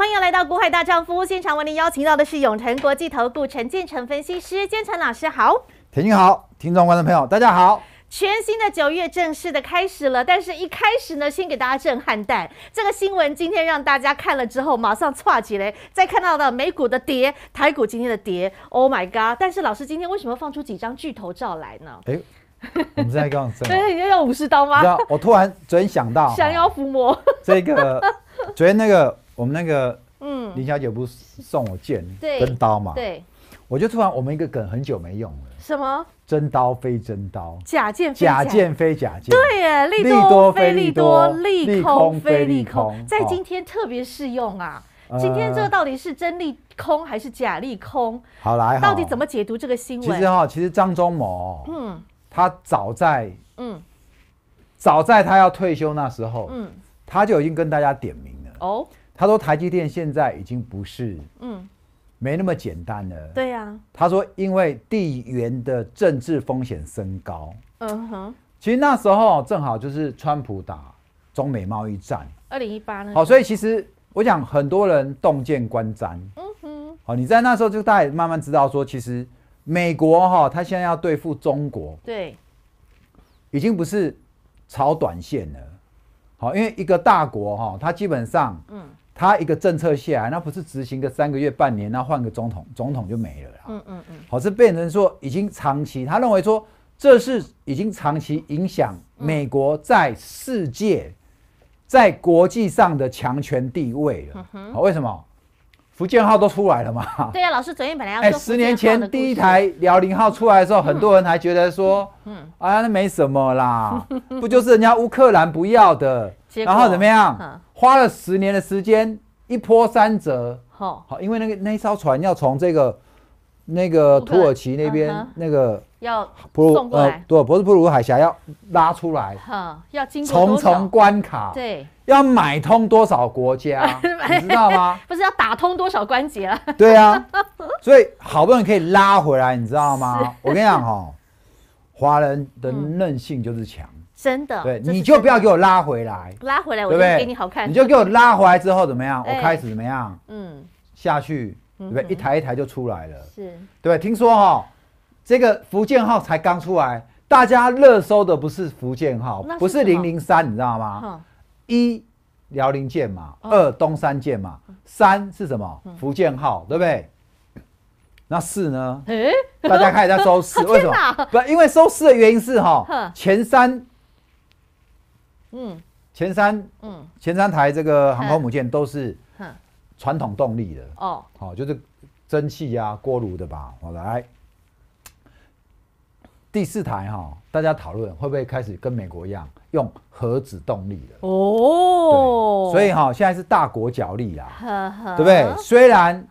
欢迎来到《股海大丈夫》现场，为您邀请到的是永诚国际投顾陈建成分析师建成老师，好，田军好，听众观众朋友大家好。全新的九月正式的开始了，但是一开始呢，先给大家震撼弹。这个新闻今天让大家看了之后，马上窜起来。再看到的美股的跌，台股今天的跌，Oh my God！但是老师今天为什么放出几张巨头照来呢？哎，我们在干什么？对，要用武士刀吗？我突然昨天想到降妖伏魔这个，昨天那个。我们那个，嗯，林小姐不是送我剑、真刀嘛？对，我就突然，我们一个梗很久没用了。什么？真刀非真刀，假剑假剑非假剑。对耶，利多非利多，利空非利空，在今天特别适用啊！今天这个到底是真利空还是假利空？好来，到底怎么解读这个新闻？其实哈，其实张忠谋，嗯，他早在，嗯，早在他要退休那时候，嗯，他就已经跟大家点名了哦。他说：“台积电现在已经不是，嗯，没那么简单了。”对呀。他说：“因为地缘的政治风险升高。”嗯哼。其实那时候正好就是川普打中美贸易战。二零一八呢？好，所以其实我想很多人洞见观瞻。嗯哼。好，你在那时候就大家慢慢知道说，其实美国哈，他现在要对付中国，对，已经不是炒短线了。好，因为一个大国哈，它基本上，嗯。他一个政策下来，那不是执行个三个月、半年，那换个总统，总统就没了啦。嗯嗯嗯，好，是变成说已经长期，他认为说这是已经长期影响美国在世界、在国际上的强权地位了。嗯好，为什么？福建号都出来了嘛？对呀，老师昨天本来要说十年前第一台辽宁号出来的时候，很多人还觉得说，嗯，啊，那没什么啦，不就是人家乌克兰不要的，然后怎么样？花了十年的时间，一波三折。好，好，因为那个那艘船要从这个那个土耳其那边那个要普鲁，对，不是普鲁海峡要拉出来，嗯，要经过重重关卡，对，要买通多少国家，你知道吗？不是要打通多少关节啊？对啊，所以好不容易可以拉回来，你知道吗？我跟你讲哈，华人的韧性就是强。真的，对，你就不要给我拉回来，拉回来，对不对？给你好看，你就给我拉回来之后怎么样？我开始怎么样？嗯，下去，对不对？一台一台就出来了，是，对。听说哈，这个福建号才刚出来，大家热搜的不是福建号，不是零零三，你知道吗？一辽宁舰嘛，二东山舰嘛，三是什么？福建号，对不对？那四呢？大家开始在收四，为什么？不，因为收四的原因是哈，前三。嗯，前三嗯前三台这个航空母舰都是传统动力的哦，好就是蒸汽呀锅炉的吧，我来。第四台哈，大家讨论会不会开始跟美国一样用核子动力的哦？所以哈，现在是大国角力啦，对不对？虽然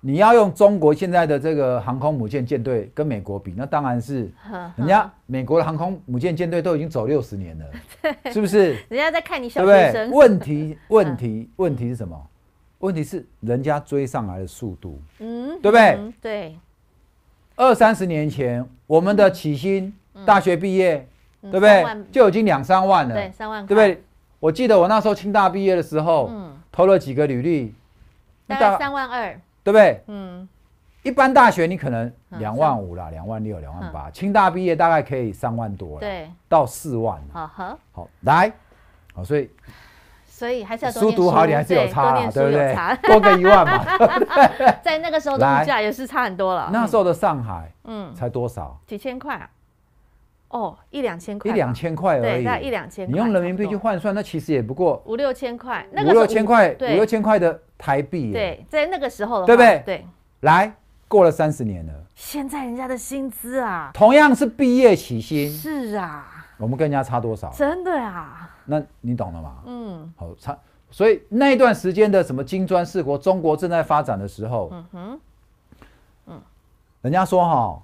你要用中国现在的这个航空母舰舰队跟美国比，那当然是人家美国的航空母舰舰队都已经走六十年了，是不是？人家在看你小学生。问题 问题问题是什么？问题是人家追上来的速度，嗯，对不对？对。二三十年前，我们的起薪大学毕业，对不对？就已经两三万了。对，三万对不对？我记得我那时候清大毕业的时候，投了几个履历，大概三万二，对不对？嗯，一般大学你可能两万五啦，两万六、两万八，清大毕业大概可以三万多，对，到四万。好好来，好所以。所以还是要多念书好你点，还是有差，对不对？多个一万嘛，在那个时候 的物价也是差很多了。那时候的上海，嗯，才多少？几千块哦，一两千块，一两千块而已，一两千。你用人民币去换算，那其实也不过五六千块。五六千块，五六千块的台币。对，在那个时候的话，对不对？对。来，过了三十年了，现在人家的薪资啊，同样是毕业起薪，是啊，我们跟人家差多少？真的啊。那你懂了吗？嗯，好差，所以那一段时间的什么金砖四国，中国正在发展的时候，嗯哼，嗯，人家说哈，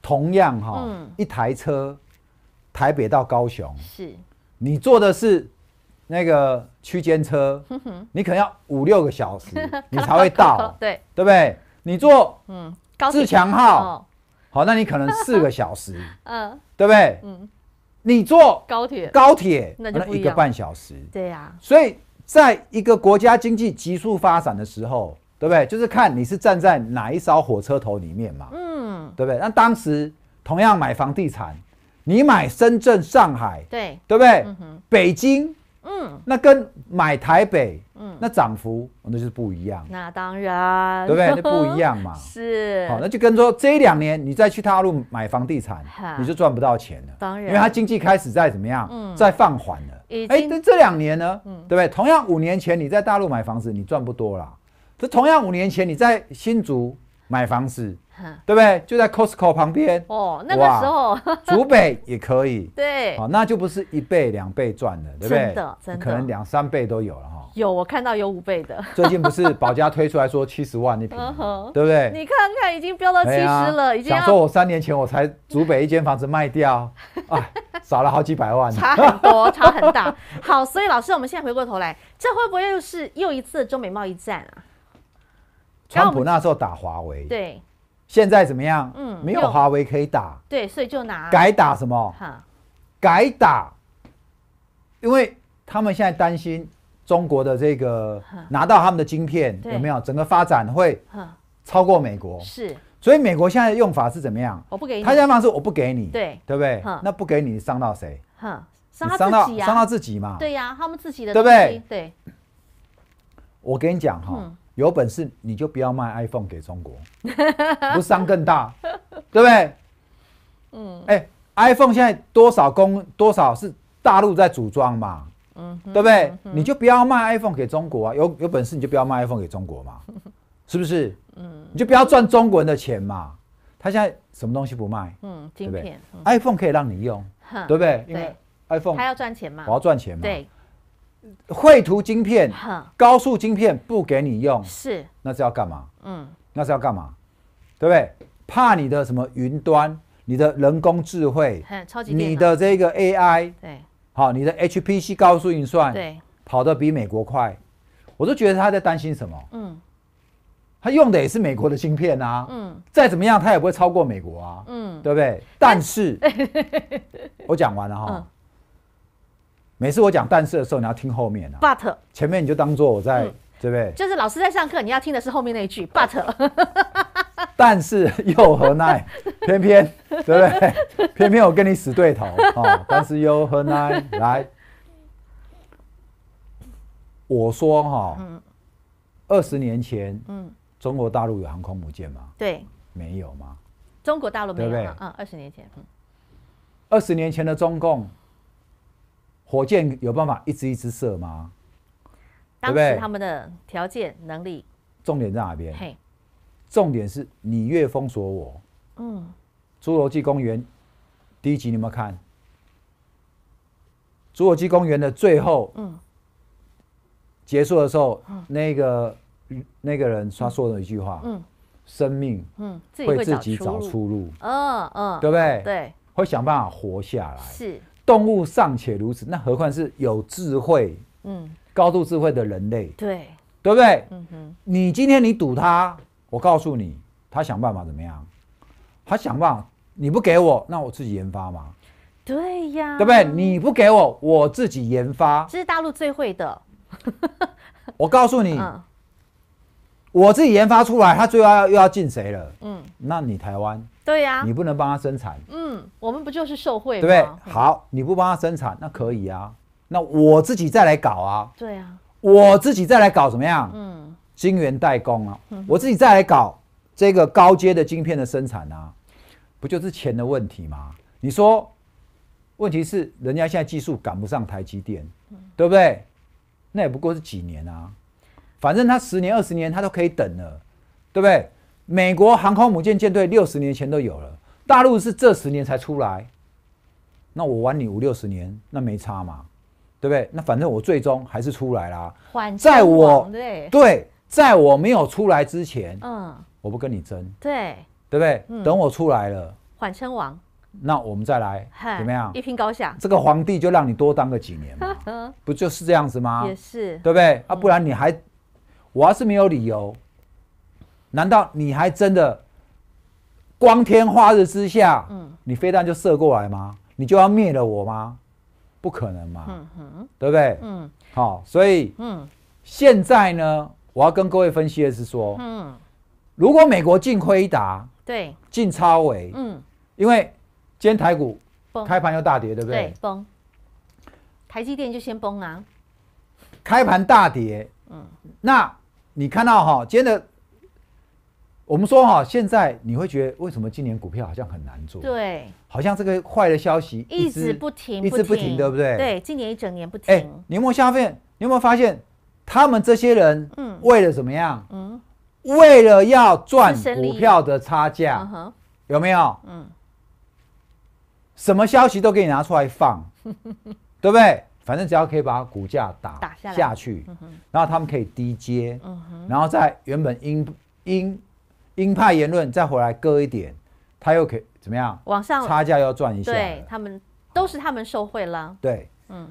同样哈，嗯，一台车，台北到高雄，是，你坐的是那个区间车，你可能要五六个小时，你才会到，对，对不对？你坐嗯，自强号，好，那你可能四个小时，嗯，对不对？嗯。你坐高铁，高铁那一个半小时，对呀。所以，在一个国家经济急速发展的时候，对不对？就是看你是站在哪一艘火车头里面嘛，嗯，对不对？那当时同样买房地产，你买深圳、上海，对，对不对？嗯北京，嗯，那跟买台北。嗯，那涨幅那就是不一样，那当然，对不对？那不一样嘛，是。好，那就跟说，这一两年你再去大陆买房地产，你就赚不到钱了。当然，因为它经济开始在怎么样，嗯、在放缓了。哎，这这两年呢，嗯，对不对？同样五年前你在大陆买房子，你赚不多啦。这同样五年前你在新竹买房子。对不对？就在 Costco 旁边哦。那个时候，竹北也可以。对，好，那就不是一倍、两倍赚的，对不对？真的，可能两三倍都有了哈。有，我看到有五倍的。最近不是保家推出来说七十万一平，对不对？你看看，已经飙到七十了。想说，我三年前我才竹北一间房子卖掉，啊，少了好几百万。差很多，差很大。好，所以老师，我们现在回过头来，这会不会又是又一次中美贸易战啊？川普那时候打华为。对。现在怎么样？嗯，没有华为可以打。对，所以就拿改打什么？哈，改打，因为他们现在担心中国的这个拿到他们的晶片有没有整个发展会超过美国。是，所以美国现在的用法是怎么样？我不给你，他在方式我不给你，对对不对？那不给你伤到谁？哼，伤到伤到自己嘛。对呀，他们自己的对不对？对。我跟你讲哈。有本事你就不要卖 iPhone 给中国，不是伤更大，对不对？嗯，哎，iPhone 现在多少公多少是大陆在组装嘛？嗯，对不对？你就不要卖 iPhone 给中国啊！有有本事你就不要卖 iPhone 给中国嘛？是不是？嗯，你就不要赚中国人的钱嘛？他现在什么东西不卖？嗯，芯片，iPhone 可以让你用，对不对？对，iPhone 他要赚钱嘛，我要赚钱嘛？对。绘图晶片、高速晶片不给你用，是，那是要干嘛？嗯，那是要干嘛？对不对？怕你的什么云端、你的人工智慧、你的这个 AI，对，好，你的 HPC 高速运算，对，跑得比美国快，我都觉得他在担心什么？嗯，他用的也是美国的芯片啊，嗯，再怎么样他也不会超过美国啊，嗯，对不对？但是 我讲完了哈。每次我讲但是的时候，你要听后面啊。But 前面你就当做我在，对不对？就是老师在上课，你要听的是后面那一句。But 但是又何奈，偏偏，对不对？偏偏我跟你死对头啊！但是又何奈？来，我说哈，二十年前，嗯，中国大陆有航空母舰吗？对，没有吗？中国大陆没有吗？嗯，二十年前，嗯，二十年前的中共。火箭有办法一支一支射吗？对不他们的条件能力。重点在哪边？嘿，重点是你越封锁我。嗯。侏罗纪公园第一集你们看？侏罗纪公园的最后，嗯，结束的时候，嗯，那个那个人他说了一句话，嗯，生命，嗯，会自己找出路，嗯嗯，对不对？对，会想办法活下来。是。动物尚且如此，那何况是有智慧、嗯，高度智慧的人类，对，对不对？嗯哼，你今天你赌他，我告诉你，他想办法怎么样？他想办法，你不给我，那我自己研发嘛？对呀，对不对？你不给我，我自己研发。这是大陆最会的，我告诉你，我自己研发出来，他最后要又要进谁了？嗯，那你台湾？对呀，你不能帮他生产。嗯，我们不就是受贿吗？对，好，你不帮他生产，那可以啊。那我自己再来搞啊。对啊，我自己再来搞怎么样？嗯，晶圆代工啊，我自己再来搞这个高阶的晶片的生产啊，不就是钱的问题吗？你说，问题是人家现在技术赶不上台积电，对不对？那也不过是几年啊，反正他十年二十年他都可以等了，对不对？美国航空母舰舰队六十年前都有了，大陆是这十年才出来，那我玩你五六十年，那没差嘛，对不对？那反正我最终还是出来啦，在我对，在我没有出来之前，嗯，我不跟你争，对，对不对？等我出来了，缓称王，那我们再来怎么样？一拼高下，这个皇帝就让你多当个几年嘛，不就是这样子吗？也是，对不对？啊，不然你还，我要是没有理由。难道你还真的光天化日之下，你飞弹就射过来吗？你就要灭了我吗？不可能嘛，对不对？好，所以现在呢，我要跟各位分析的是说，如果美国进辉达，对，进超伟，嗯，因为今天台股开盘又大跌，对不对？对，崩，台积电就先崩啊，开盘大跌，嗯，那你看到哈，今天的。我们说哈，现在你会觉得为什么今年股票好像很难做？对，好像这个坏的消息一直不停，一直不停，对不对？对，今年一整年不停。哎，你有没有下面？你有没有发现他们这些人，嗯，为了怎么样？嗯，为了要赚股票的差价，有没有？嗯，什么消息都给你拿出来放，对不对？反正只要可以把股价打下去，然后他们可以低接，嗯然后在原本应应鹰派言论再回来割一点，他又可以怎么样？往上差价要赚一下。对他们都是他们受贿了。对，嗯。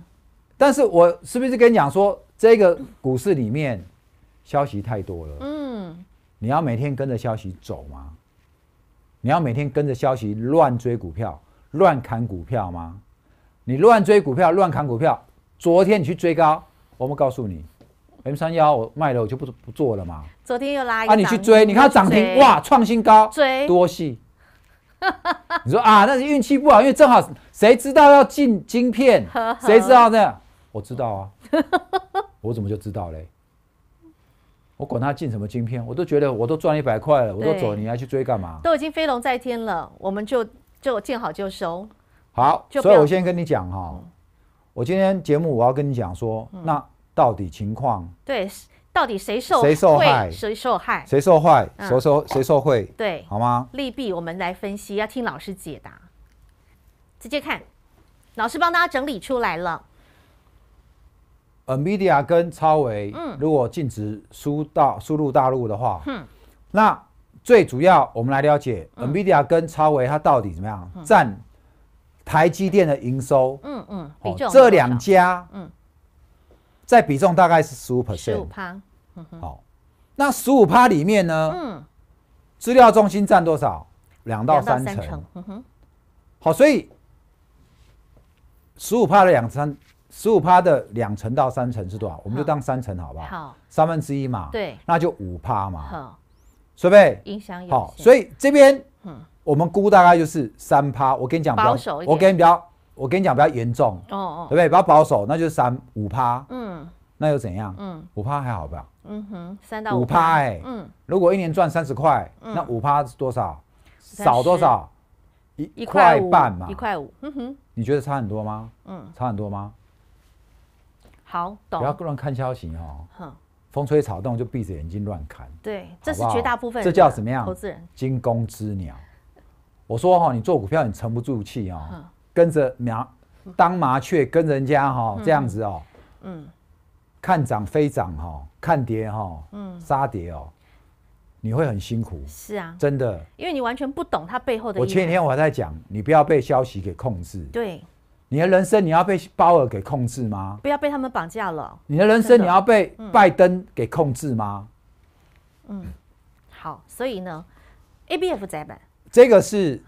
但是我是不是跟你讲说，这个股市里面消息太多了？嗯。你要每天跟着消息走吗？你要每天跟着消息乱追股票、乱砍股票吗？你乱追股票、乱砍股票，昨天你去追高，我们告诉你。M 三幺我卖了，我就不不做了嘛。昨天又拉，啊你去追，你看涨停哇，创新高，追多细？你说啊，那是运气不好，因为正好谁知道要进晶片，谁知道这样？我知道啊，我怎么就知道嘞？我管他进什么晶片，我都觉得我都赚一百块了，我都走，你还去追干嘛？都已经飞龙在天了，我们就就见好就收。好，所以我先跟你讲哈，我今天节目我要跟你讲说那。到底情况？对，到底谁受谁受害？谁受害？谁受害？谁受谁受贿？对，好吗？利弊我们来分析，要听老师解答。直接看，老师帮大家整理出来了。NVIDIA 跟超维，嗯，如果禁止输到输入大陆的话，嗯，那最主要我们来了解 NVIDIA 跟超维它到底怎么样占台积电的营收？嗯嗯，这两家，嗯。在比重大概是十五%，十五趴，好，那十五趴里面呢？嗯，资料中心占多少？两到三成。嗯哼，好，所以十五趴的两三，十五趴的两成到三成是多少？我们就当三成好不好？好，三分之一嘛。对，那就五趴嘛。好，是不是？影响好，所以这边，嗯，我们估大概就是三趴。我跟你讲，保守，我跟你较。我跟你讲，比较严重哦哦，对不对？比较保守，那就是三五趴，嗯，那又怎样？嗯，五趴还好吧？嗯哼，三到五趴，哎，嗯，如果一年赚三十块，那五趴是多少？少多少？一一块半嘛，一块五，哼哼，你觉得差很多吗？嗯，差很多吗？好，懂。不要乱看消息哦，哼，风吹草动就闭着眼睛乱看。对，这是绝大部分，这叫怎么样？投资人惊弓之鸟。我说哈，你做股票你沉不住气哦。跟着麻当麻雀跟人家哈这样子哦，嗯，看涨飞涨哈，看跌哈，嗯，杀跌哦，你会很辛苦。是啊，真的，因为你完全不懂它背后的。我前几天我还在讲，你不要被消息给控制。对，你的人生你要被鲍尔给控制吗？不要被他们绑架了。你的人生你要被拜登给控制吗？嗯，好，所以呢，ABF 窄板这个是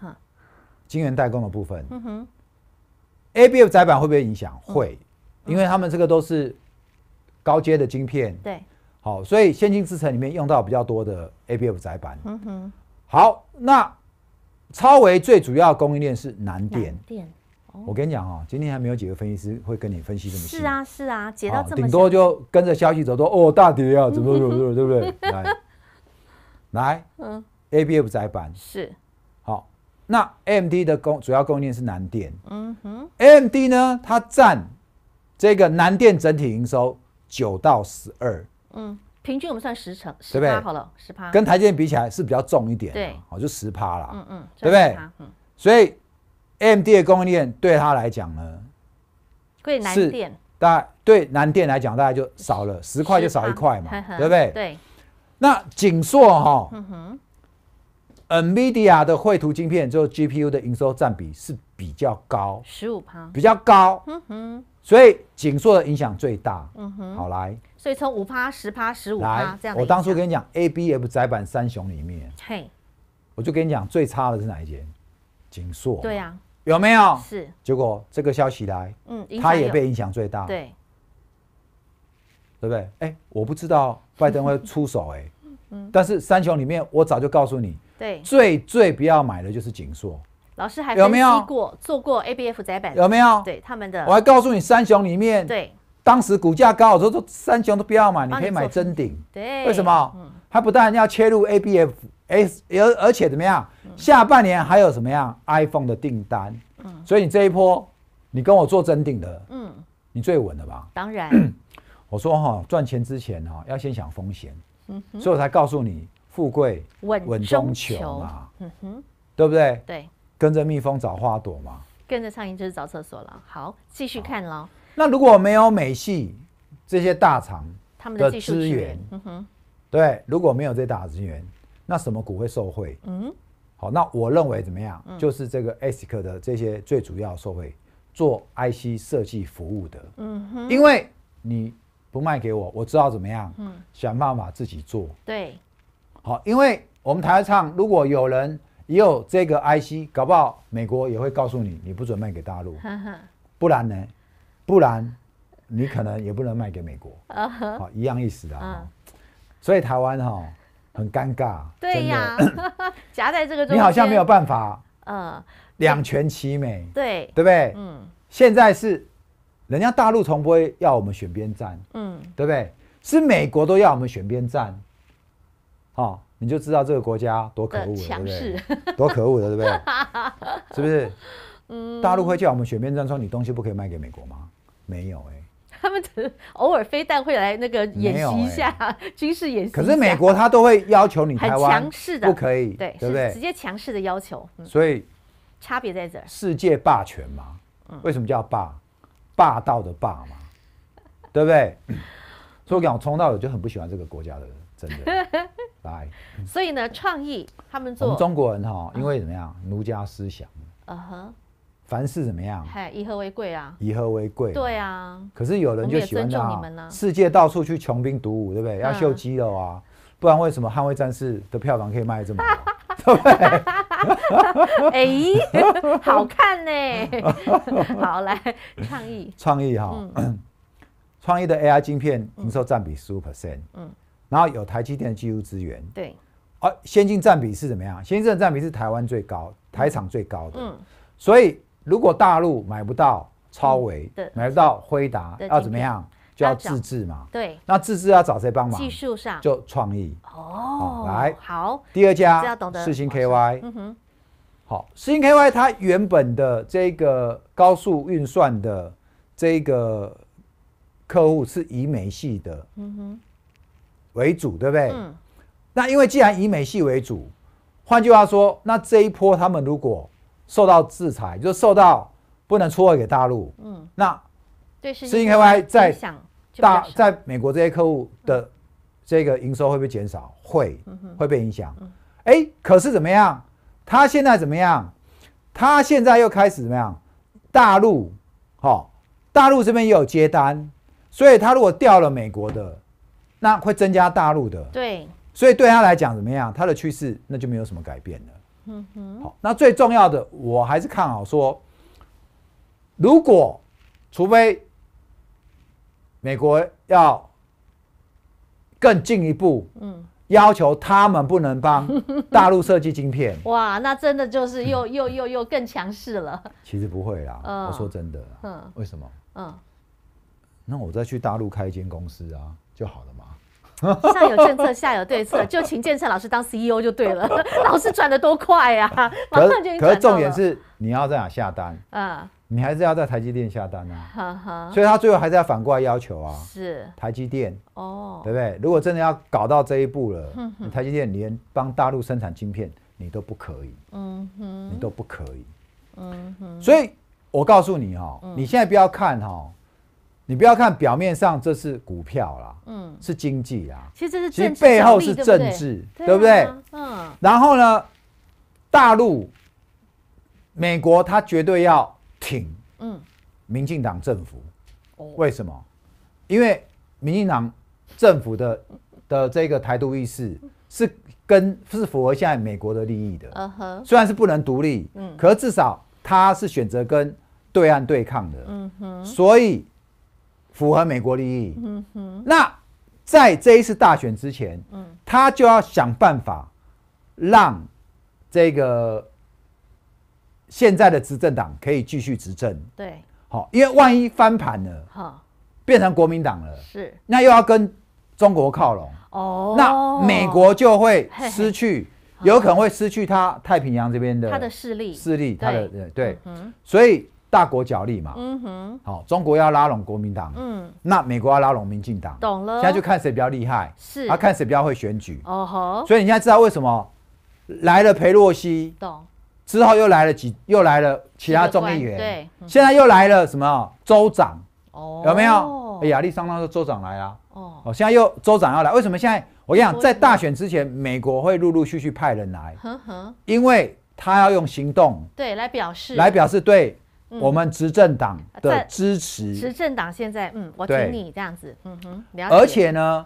金元代工的部分。嗯哼。A B F 窄板会不会影响？会，因为他们这个都是高阶的晶片。对，好，所以先进制程里面用到比较多的 A B F 窄板。嗯哼。好，那超维最主要供应链是南电。我跟你讲啊，今天还没有几个分析师会跟你分析这么细啊，是啊，解到这么，顶多就跟着消息走，说哦大跌啊，怎么怎么 对不对？来，嗯，A B F 窄板是好，那 M D 的供主要供应链是南电。嗯哼。M D 呢？它占这个南电整体营收九到十二，嗯，平均我们算十成，对不对？好了，十趴，跟台积电比起来是比较重一点，对，好就十趴了，嗯嗯，对不对？嗯，所以 M D 的供应链对他来讲呢，贵南电大概对南电来讲大概就少了十块就少一块嘛，对不对？对。那景硕哈，嗯哼，NVIDIA 的绘图晶片就 G P U 的营收占比是。比较高，十五趴，比较高，嗯哼，所以紧缩的影响最大，嗯哼，好来，所以从五趴、十趴、十五趴这样，我当初跟你讲，ABF 窄板三雄里面，嘿，我就跟你讲最差的是哪一间，紧缩，对啊，有没有？是，结果这个消息来，嗯，他也被影响最大，对，对不对？哎，我不知道拜登会出手，哎，嗯，但是三雄里面，我早就告诉你，对，最最不要买的就是景硕。老师还有析过做过 ABF 窄板，有没有？对他们的，我还告诉你三雄里面，对，当时股价高，我说三雄都不要买，你可以买真顶。对，为什么？它不但要切入 ABF，哎，而而且怎么样？下半年还有什么样 iPhone 的订单？嗯，所以你这一波，你跟我做真顶的，嗯，你最稳了吧？当然。我说哈，赚钱之前哈要先想风险，嗯哼，所以我才告诉你富贵稳稳中求嘛，嗯哼，对不对？对。跟着蜜蜂找花朵嘛，跟着苍蝇就是找厕所了。好，继续看喽。那如果没有美系这些大厂的资源，对，如果没有这大资源，那什么股会受惠？嗯，好，那我认为怎么样？就是这个 ASIC 的这些最主要受惠，做 IC 设计服务的，嗯哼，因为你不卖给我，我知道怎么样，想办法自己做。对，好，因为我们台厂如果有人。有这个 IC，搞不好美国也会告诉你，你不准卖给大陆，不然呢？不然，你可能也不能卖给美国。哦，一样意思的哦。所以台湾哈很尴尬，对呀，夹在这个中你好像没有办法呃两全其美，对对不对？嗯，现在是人家大陆从不会要我们选边站，嗯，对不对？是美国都要我们选边站，好。你就知道这个国家多可恶了，对不对？多可恶的，对不对？是不是？嗯，大陆会叫我们选边站说你东西不可以卖给美国吗？没有哎，他们只是偶尔非但会来那个演习一下 军事演习，可是美国他都会要求你台湾强势的，不可以，对对不对？直接强势的要求，所以差别在这儿。世界霸权嘛，为什么叫霸？霸道的霸嘛，对不对？所以我讲，冲到了就很不喜欢这个国家的人，真的。来，所以呢，创意他们做我们中国人哈，因为怎么样，儒家思想，啊哼，凡事怎么样，以和为贵啊，以和为贵，对啊，可是有人就喜欢这样，世界到处去穷兵黩武，对不对？要秀肌肉啊，不然为什么《捍卫战士》的票房可以卖这么好？对对？哎，好看呢，好来，创意，创意哈，创意的 AI 晶片营收占比十五 percent，嗯。然后有台积电的技术资源，对，而先进占比是怎么样？先进占比是台湾最高，台厂最高的。嗯，所以如果大陆买不到超维，买不到辉达，要怎么样？就要自制嘛。对，那自制要找谁帮忙？技术上就创意。哦，来好，第二家四星 KY。嗯哼，好，星 KY 它原本的这个高速运算的这个客户是以美系的。嗯哼。为主，对不对？嗯。那因为既然以美系为主，换句话说，那这一波他们如果受到制裁，就受到不能出货给大陆。嗯。那对是因为在大在美国这些客户的这个营收会不会减少？会，会被影响。哎，可是怎么样？他现在怎么样？他现在又开始怎么样？大陆，哦，大陆这边也有接单，所以他如果掉了美国的。那会增加大陆的，对，所以对他来讲怎么样？他的趋势那就没有什么改变了。嗯哼。好，那最重要的我还是看好说，如果除非美国要更进一步，嗯，要求他们不能帮 大陆设计晶片，哇，那真的就是又 又又又更强势了。其实不会啦，我说真的，嗯，为什么？嗯，那我再去大陆开一间公司啊。就好了吗？上有政策，下有对策，就请建设老师当 CEO 就对了。老师转的多快呀，马上就可是重点是你要在哪下单？啊。你还是要在台积电下单呐。所以他最后还是要反过来要求啊。是台积电哦，对不对？如果真的要搞到这一步了，台积电连帮大陆生产晶片，你都不可以。嗯哼，你都不可以。嗯哼，所以我告诉你哦，你现在不要看哈。你不要看表面上这是股票啦，嗯，是经济啊，其实这是其实背后是政治，对不对？嗯，然后呢，大陆、美国，他绝对要挺，嗯，民进党政府，为什么？因为民进党政府的的这个台独意识是跟是符合现在美国的利益的，嗯哼，虽然是不能独立，嗯，可至少他是选择跟对岸对抗的，嗯哼，所以。符合美国利益。嗯哼。那在这一次大选之前，嗯，他就要想办法让这个现在的执政党可以继续执政。对。好，因为万一翻盘了，好，变成国民党了，是，那又要跟中国靠拢。哦。那美国就会失去，有可能会失去他太平洋这边的他的势力，势力，他的对对。所以。大国角力嘛，嗯哼，好，中国要拉拢国民党，嗯，那美国要拉拢民进党，懂了。现在就看谁比较厉害，是，要看谁比较会选举，哦吼。所以你现在知道为什么来了裴洛西，懂，之后又来了几，又来了其他众议员，对，现在又来了什么州长，哦，有没有？亚利桑那州州长来啊，哦，哦，现在又州长要来，为什么？现在我跟你讲，在大选之前，美国会陆陆续续派人来，哼哼，因为他要用行动对来表示，来表示对。我们执政党的支持，执政党现在，嗯，我听你这样子，嗯哼，而且呢，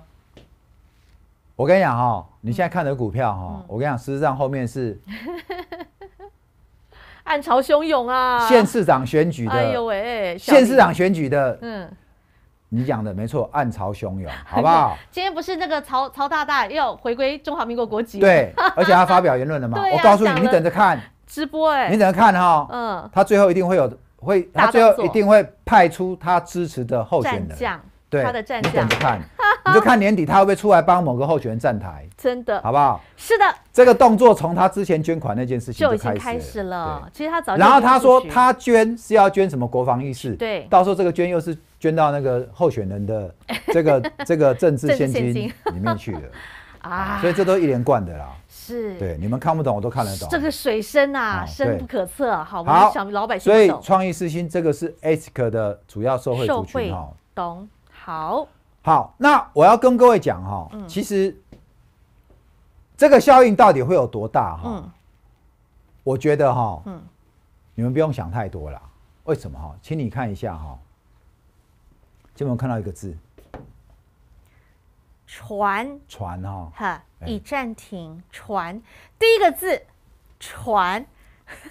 我跟你讲哈，你现在看的股票哈，我跟你讲，事实上后面是 暗潮汹涌啊，县市长选举的，哎呦喂，县市长选举的，嗯，你讲的没错，暗潮汹涌，好不 好？今天不是那个曹曹大大要回归中华民国国籍，对，而且他发表言论了嘛，我告诉你，你等着看。直播哎，你等着看哈，嗯，他最后一定会有，会他最后一定会派出他支持的候选人，对，他的战将，你等着看，你就看年底他会不会出来帮某个候选人站台，真的，好不好？是的，这个动作从他之前捐款那件事情就已经开始了，其实他早然后他说他捐是要捐什么国防意识，对，到时候这个捐又是捐到那个候选人的 这个这个政治现金里面去了，啊，所以这都一连贯的啦。是对你们看不懂，我都看得懂。这个水深啊，深不可测。好，我好？小老百姓。所以创意四星，这个是 a s k 的主要受惠族群哈。懂，好。好，那我要跟各位讲哈，其实这个效应到底会有多大哈？我觉得哈，嗯，你们不用想太多了。为什么哈？请你看一下哈，就能看到一个字。船哦，哈，已暂停船，第一个字船，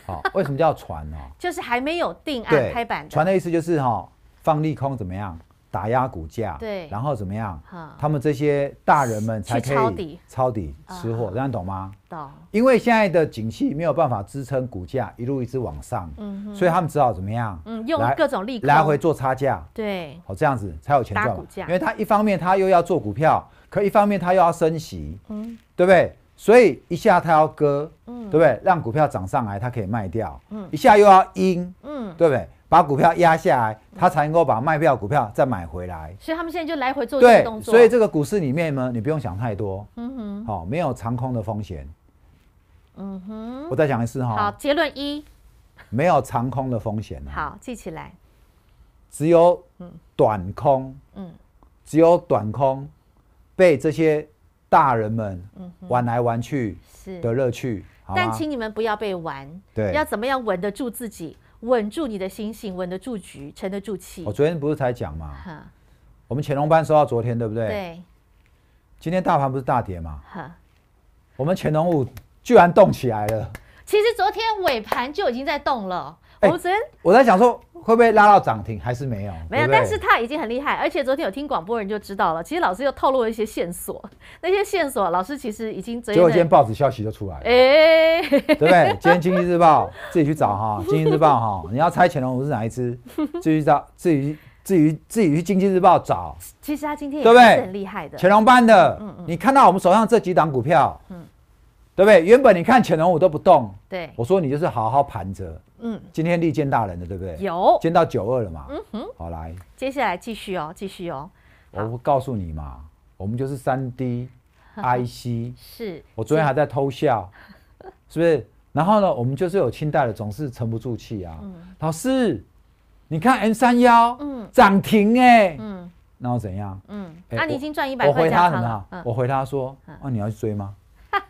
好，为什么叫船呢？就是还没有定案、拍板。船的意思就是哈，放利空怎么样？打压股价，对，然后怎么样？他们这些大人们才可以抄底、吃货，大家懂吗？懂。因为现在的景气没有办法支撑股价一路一直往上，嗯，所以他们只好怎么样？嗯，用各种来回做差价，对。好，这样子才有钱赚。因为他一方面他又要做股票，可一方面他又要升息，嗯，对不对？所以一下他要割，嗯，对不对？让股票涨上来，他可以卖掉，嗯，一下又要阴，嗯，对不对？把股票压下来，他才能够把卖票股票再买回来。所以他们现在就来回做这个动作。所以这个股市里面呢，你不用想太多。嗯哼，好，没有长空的风险。嗯哼，我再讲一次哈。好，结论一，没有长空的风险。好，记起来。只有短空，嗯，只有短空被这些大人们玩来玩去，是的乐趣。但请你们不要被玩。对。要怎么样稳得住自己？稳住你的心性，稳得住局，沉得住气。我昨天不是才讲吗？我们乾隆班收到昨天，对不对？对。今天大盘不是大跌吗？哈，我们乾隆五居然动起来了。其实昨天尾盘就已经在动了。我们昨天我在想说。会不会拉到涨停？还是没有？没有，但是他已经很厉害。而且昨天有听广播人就知道了。其实老师又透露了一些线索，那些线索老师其实已经。结果今天报纸消息就出来了，哎，对不对？今天经济日报自己去找哈，经济日报哈，你要猜潜龙五是哪一支，自己找，自己，自己，自己去经济日报找。其实他今天对不对？很厉害的，潜龙班的。嗯嗯。你看到我们手上这几档股票，嗯，对不对？原本你看潜龙五都不动，对，我说你就是好好盘着。嗯，今天力见大人的对不对？有见到九二了嘛？嗯哼，好来，接下来继续哦，继续哦。我告诉你嘛，我们就是三 D i C，是。我昨天还在偷笑，是不是？然后呢，我们就是有清代的，总是沉不住气啊。老师，你看 N 三幺，嗯，涨停哎，嗯，然后怎样？嗯，那你已经赚一百我回他什么？我回他说，啊，你要去追吗？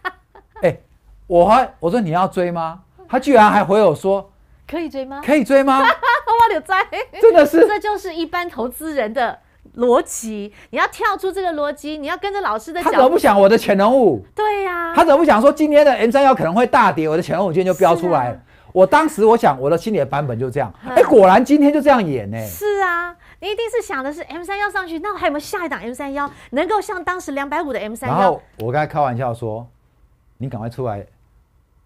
哎，我还我说你要追吗？他居然还回我说。可以追吗？可以追吗？我有在，真的是。这就是一般投资人的逻辑。你要跳出这个逻辑，你要跟着老师的。他怎么不想我的潜能五？对呀。他怎么不想说今天的 M 三幺可能会大跌，我的潜龙五天就飙出来？我当时我想，我的心里的版本就这样。哎，果然今天就这样演呢。是啊，你一定是想的是 M 三幺上去，那我还有没有下一档 M 三幺能够像当时两百五的 M 三幺？然后我刚才开玩笑说：“你赶快出来。”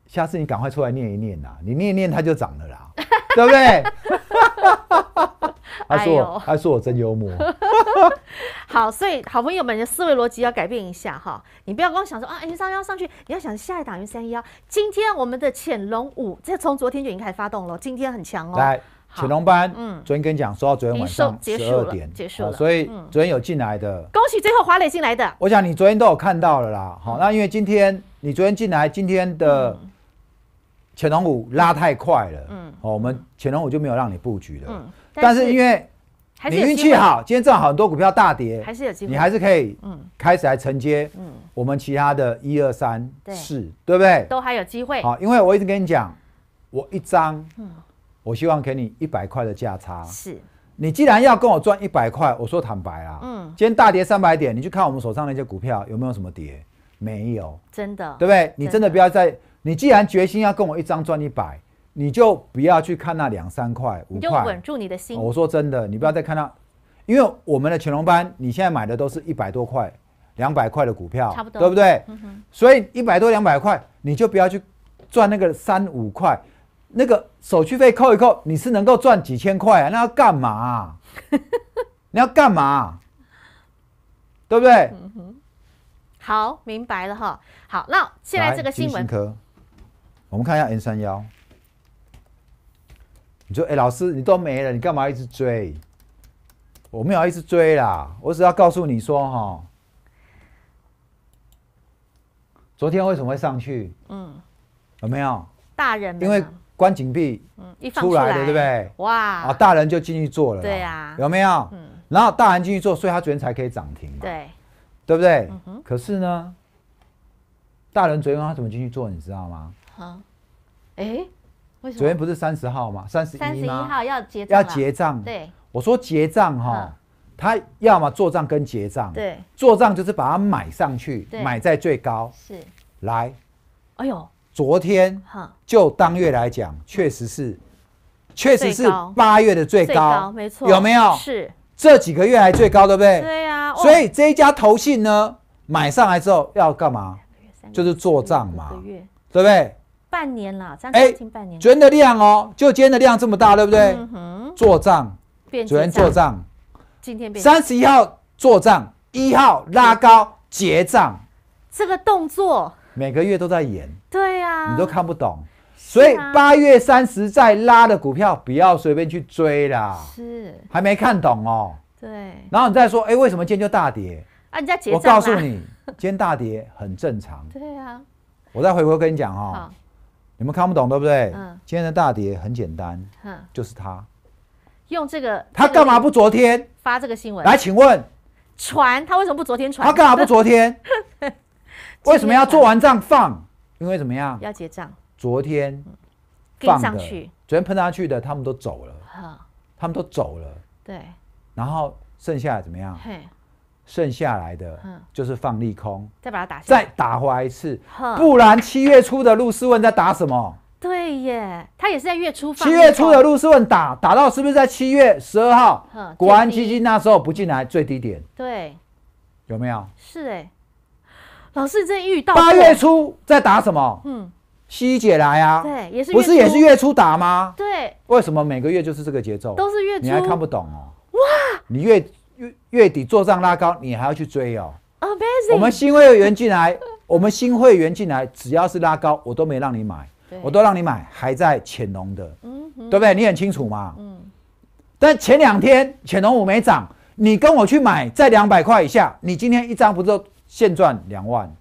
下次你赶快出来念一念呐，你念一念它就涨了啦，对不对？他说我，他说我真幽默。好，所以好朋友们的思维逻辑要改变一下哈，你不要光想说啊云三幺上去，你要想下一档云三幺。今天我们的潜龙五，这从昨天就已经开始发动了，今天很强哦。来，潜龙班，嗯，昨天跟你讲，说到昨天晚上十二点结束了，所以昨天有进来的，恭喜最后华磊进来的。我想你昨天都有看到了啦，好，那因为今天你昨天进来，今天的。潜龙股拉太快了，嗯，哦，我们潜龙股就没有让你布局了，嗯，但是因为你运气好，今天正好很多股票大跌，还是有，你还是可以，嗯，开始来承接，嗯，我们其他的一二三四，对不对？都还有机会，好，因为我一直跟你讲，我一张，嗯，我希望给你一百块的价差，是，你既然要跟我赚一百块，我说坦白啊，嗯，今天大跌三百点，你去看我们手上那些股票有没有什么跌，没有，真的，对不对？你真的不要再。你既然决心要跟我一张赚一百，你就不要去看那两三块、五块。就稳住你的心。我说真的，你不要再看那，因为我们的潜龙班，你现在买的都是一百多块、两百块的股票，差不多，对不对？所以一百多、两百块，你就不要去赚那个三五块，那个手续费扣一扣，你是能够赚几千块啊？那要干嘛？你 要干嘛？对不对？好，明白了哈。好，那现在这个新闻。我们看一下 N 三幺，你说，哎，老师，你都没了，你干嘛一直追？我没有一直追啦，我只要告诉你说，哈，昨天为什么会上去？嗯，有没有？大人，因为关紧闭，一出来的对不对？哇，啊，大人就进去做了，对啊，有没有？嗯，然后大人进去做，所以他昨天才可以涨停，对，对不对？嗯可是呢，大人昨天他怎么进去做？你知道吗？为什么昨天不是三十号吗？三十，三十一号要结要结账。对，我说结账哈，他要么做账跟结账。对，做账就是把它买上去，买在最高。是，来，哎呦，昨天哈，就当月来讲，确实是，确实是八月的最高，没错，有没有？是，这几个月还最高，对不对？对呀。所以这一家投信呢，买上来之后要干嘛？就是做账嘛，对不对？半年了，将近半年。昨天的量哦，就今天的量这么大，对不对？做账，昨天做账，今天三十一号做账，一号拉高结账，这个动作每个月都在演，对呀，你都看不懂。所以八月三十再拉的股票，不要随便去追啦。是，还没看懂哦。对。然后你再说，哎，为什么今天就大跌？啊，人家结我告诉你，今天大跌很正常。对啊。我再回回跟你讲哦。你们看不懂对不对？嗯，今天的大跌很简单，嗯，就是他用这个，他干嘛不昨天发这个新闻？来，请问，传他为什么不昨天传？他干嘛不昨天？为什么要做完账放？因为怎么样？要结账。昨天放上去，昨天喷上去的，他们都走了，他们都走了，对，然后剩下怎么样？嘿。剩下来的，嗯，就是放利空，再把它打，下，再打回来一次，不然七月初的陆斯问在打什么？对耶，他也是在月初放。七月初的陆斯问打打到是不是在七月十二号？嗯，国安基金那时候不进来最低点。对，有没有？是哎，老师，你真遇到八月初在打什么？嗯，西姐来啊，对，也是，不是也是月初打吗？对，为什么每个月就是这个节奏？都是月初，你还看不懂哦？哇，你月。月月底做账拉高，你还要去追哦。Amazing！我们新会员进来，我们新会员进来，只要是拉高，我都没让你买，我都让你买，还在潜龙的，对不对？你很清楚嘛。嗯。但前两天潜龙五没涨，你跟我去买，在两百块以下，你今天一张不就现赚两万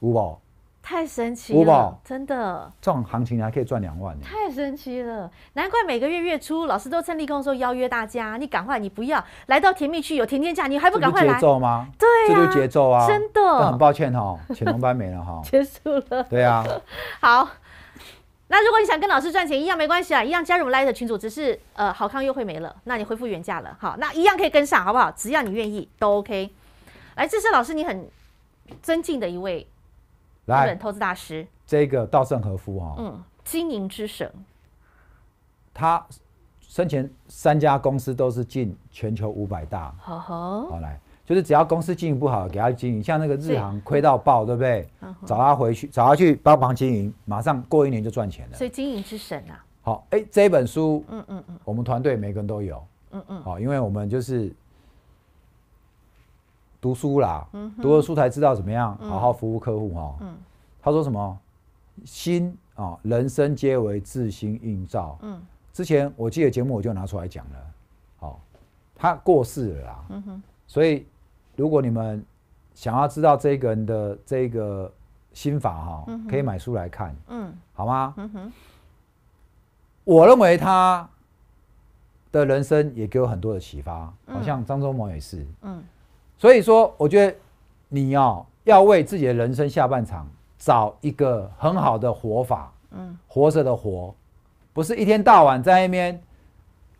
五宝？太神奇了，真的，这种行情你还可以赚两万，太神奇了，难怪每个月月初老师都趁利空时候邀约大家，你赶快，你不要来到甜蜜区有甜天价，你还不赶快来？节奏吗？对，这就节奏啊，真的。很抱歉哦，潜龙班没了哈，结束了。对啊，好，那如果你想跟老师赚钱一样没关系啊，一样加入我们 Lite 的群组，只是呃好康优惠没了，那你恢复原价了，好，那一样可以跟上，好不好？只要你愿意都 OK。来，这是老师你很尊敬的一位。日本投资大师，这个稻盛和夫哦，嗯，经营之神，他生前三家公司都是进全球五百大，好，好来，就是只要公司经营不好，给他经营，像那个日航亏到爆，对不对？找他回去，找他去帮忙经营，马上过一年就赚钱了。所以经营之神啊，好，哎，这本书，嗯嗯嗯，我们团队每个人都有，嗯嗯，好，因为我们就是。读书啦，读了书才知道怎么样好好服务客户哈。他说什么心啊，人生皆为自心映照。嗯，之前我记得节目我就拿出来讲了。好，他过世了啊。所以如果你们想要知道这个人的这个心法哈，可以买书来看。嗯，好吗？嗯哼。我认为他的人生也给我很多的启发，好像张忠谋也是。嗯。所以说，我觉得你哦，要为自己的人生下半场找一个很好的活法，嗯，活着的活，不是一天到晚在那边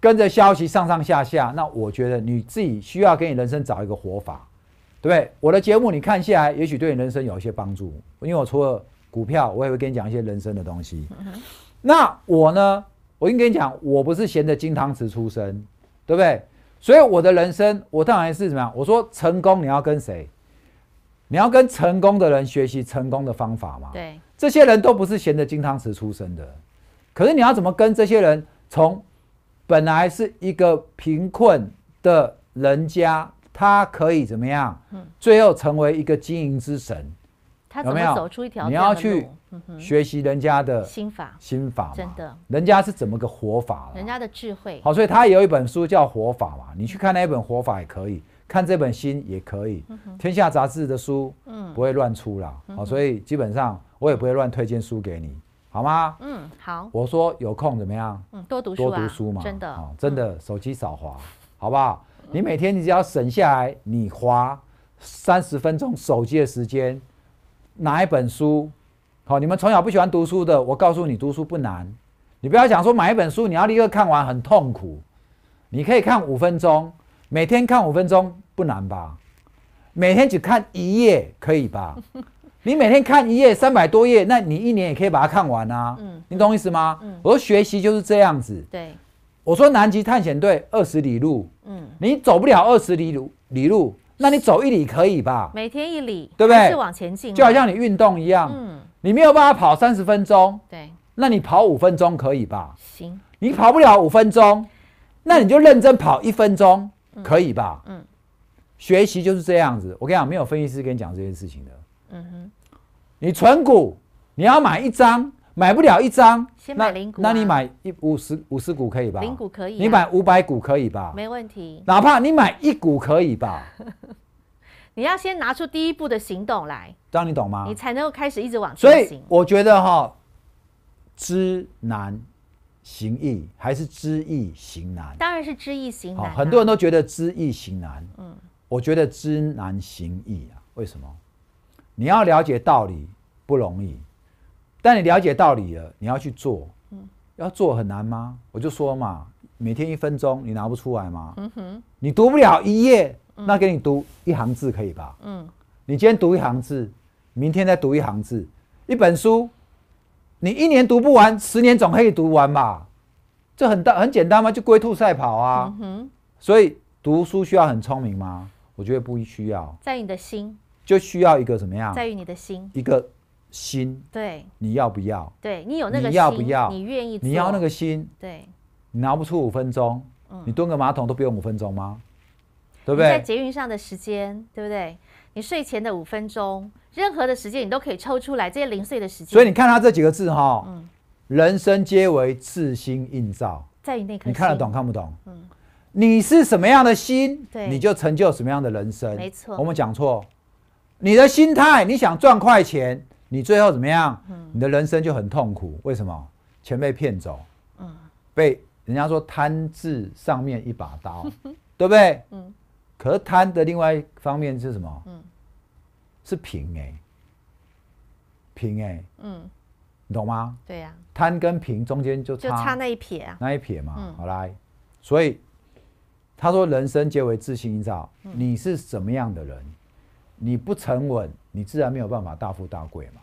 跟着消息上上下下。那我觉得你自己需要给你人生找一个活法，对不对？我的节目你看下来，也许对你人生有一些帮助。因为我除了股票，我也会跟你讲一些人生的东西。那我呢，我应跟你讲，我不是闲着金汤匙出身，对不对？所以我的人生，我当然是怎么样？我说成功，你要跟谁？你要跟成功的人学习成功的方法嘛？对，这些人都不是闲着金汤匙出生的。可是你要怎么跟这些人，从本来是一个贫困的人家，他可以怎么样？嗯，最后成为一个经营之神。有没有？你要去学习人家的心法，心法真的，人家是怎么个活法？人家的智慧。好，所以他也有一本书叫《活法》嘛，你去看那一本《活法》也可以，看这本《心》也可以。天下杂志的书，不会乱出啦，好，所以基本上我也不会乱推荐书给你，好吗？嗯，好。我说有空怎么样？嗯，多读书，多读书嘛，真的啊，真的，手机少滑，好不好？你每天你只要省下来，你花三十分钟手机的时间。哪一本书？好，你们从小不喜欢读书的，我告诉你，读书不难。你不要想说买一本书，你要立刻看完，很痛苦。你可以看五分钟，每天看五分钟不难吧？每天只看一页可以吧？你每天看一页，三百多页，那你一年也可以把它看完啊。嗯，你懂我意思吗？嗯，我说学习就是这样子。对，我说南极探险队二十里路，嗯，你走不了二十里路，里路。那你走一里可以吧？每天一里，对不对？是往前进，就好像你运动一样。嗯，你没有办法跑三十分钟，对，那你跑五分钟可以吧？行，你跑不了五分钟，那你就认真跑一分钟，可以吧？嗯，学习就是这样子。我跟你讲，没有分析师跟你讲这件事情的。嗯哼，你存股，你要买一张。买不了一张，那那，你买一五十五十股可以吧？零股可以，你买五百股可以吧？没问题，哪怕你买一股可以吧？你要先拿出第一步的行动来，让你懂吗？你才能够开始一直往前行。所以我觉得哈，知难行易还是知易行难？当然是知易行难。很多人都觉得知易行难，嗯，我觉得知难行易啊。为什么？你要了解道理不容易。那你了解道理了，你要去做。嗯，要做很难吗？我就说嘛，每天一分钟，你拿不出来吗？嗯哼，你读不了一页，那给你读一行字可以吧？嗯，你今天读一行字，明天再读一行字。一本书，你一年读不完，十年总可以读完吧？这很大很简单吗？就龟兔赛跑啊。嗯哼，所以读书需要很聪明吗？我觉得不需要，在你的心，就需要一个怎么样？在于你的心，一个。心，对，你要不要？对你有那个心，要不要？你愿意，你要那个心，对。你拿不出五分钟，嗯，你蹲个马桶都不用五分钟吗？对不对？在捷运上的时间，对不对？你睡前的五分钟，任何的时间你都可以抽出来，这些零碎的时间。所以你看他这几个字哈，嗯，人生皆为自心映照，在你内，你看得懂看不懂？嗯，你是什么样的心，对，你就成就什么样的人生，没错，我们讲错。你的心态，你想赚快钱。你最后怎么样？嗯，你的人生就很痛苦。为什么？钱被骗走，嗯，被人家说贪字上面一把刀，对不对？嗯。可是贪的另外一方面是什么？嗯，是平哎，平哎，嗯，你懂吗？对呀，贪跟平中间就差，就差那一撇啊，那一撇嘛。嗯，好来，所以他说人生皆为自信一造，你是什么样的人？你不沉稳，你自然没有办法大富大贵嘛。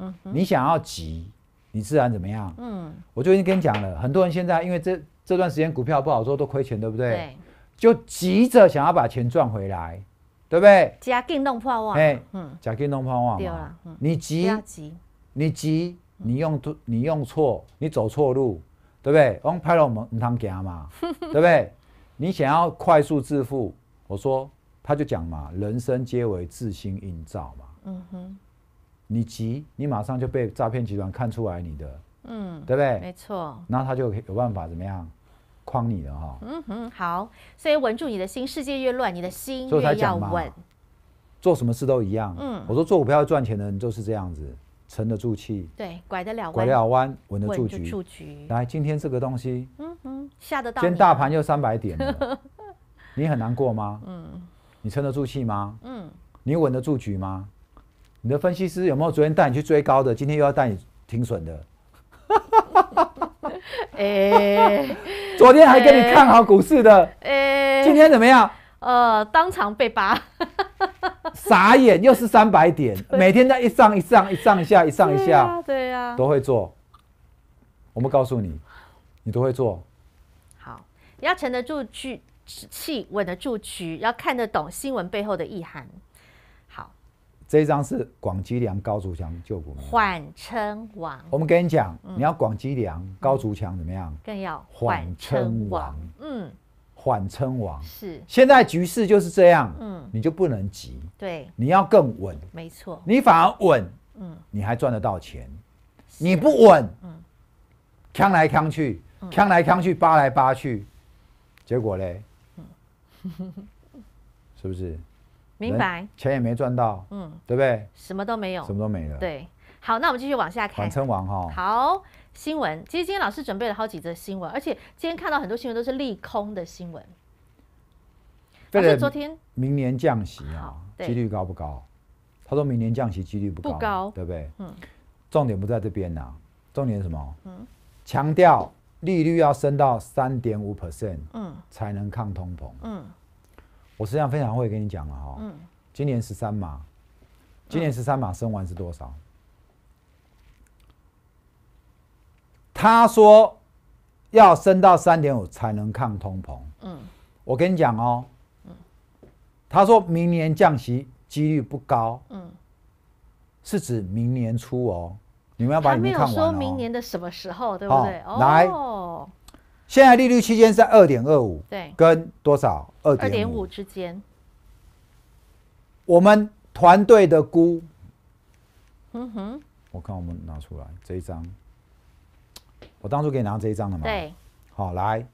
嗯，你想要急，你自然怎么样？嗯，我就已经跟你讲了，很多人现在因为这这段时间股票不好做，都亏钱，对不对？对。就急着想要把钱赚回来，对不对？假金弄破网，哎，嗯，假金弄破网了，你急，急，你急，你用你用错，你走错路，对不对？往拍我们唔通行嘛，对不对？你想要快速致富，我说。他就讲嘛，人生皆为自心映照嘛。嗯哼，你急，你马上就被诈骗集团看出来你的。嗯，对不对？没错。那他就有办法怎么样框你了哈。嗯哼，好。所以稳住你的心，世界越乱，你的心越要稳。所以嘛。做什么事都一样。嗯。我说做股票要赚钱的人就是这样子，沉得住气。对，拐得了弯。拐得了弯，稳得住局。住局。来，今天这个东西。嗯哼，下得到。今天大盘又三百点了。你很难过吗？嗯。你撑得住气吗？嗯。你稳得住局吗？你的分析师有没有昨天带你去追高的，今天又要带你停损的？哈 昨天还跟你看好股市的，哎，今天怎么样？呃，当场被拔，傻眼，又是三百点，每天在一上一上一上一下一上一下，对呀，都会做。我们告诉你，你都会做。好，你要沉得住去气稳得住局，要看得懂新闻背后的意涵。好，这一张是广积粮、高筑墙、救国。民，缓称王。我们跟你讲，你要广积粮、高筑墙，怎么样？更要缓称王。嗯，缓称王是现在局势就是这样。嗯，你就不能急。对，你要更稳。没错，你反而稳，嗯，你还赚得到钱。你不稳，嗯，扛来扛去，扛来扛去，扒来扒去，结果嘞？是不是？明白？钱也没赚到，嗯，对不对？什么都没有，什么都没了。对，好，那我们继续往下看。反城王哈。好，新闻。其实今天老师准备了好几则新闻，而且今天看到很多新闻都是利空的新闻。这是昨天。明年降息啊？几率高不高？他说明年降息几率不高，不高，对不对？嗯。重点不在这边啊，重点什么？嗯。强调。利率要升到三点五 percent，嗯，才能抗通膨。嗯，我实际上非常会跟你讲了哈。嗯。今年十三码，今年十三码升完是多少？他说要升到三点五才能抗通膨。嗯，我跟你讲哦。他说明年降息几率不高。嗯。是指明年初哦。你们要把你们看完说明年的什么时候，对不对？哦，来，现在利率区间是二点二五，对，跟多少？二点二点五之间。我们团队的估，嗯哼。我看我们拿出来这一张，我当初给你拿这一张的嘛。对。好，来，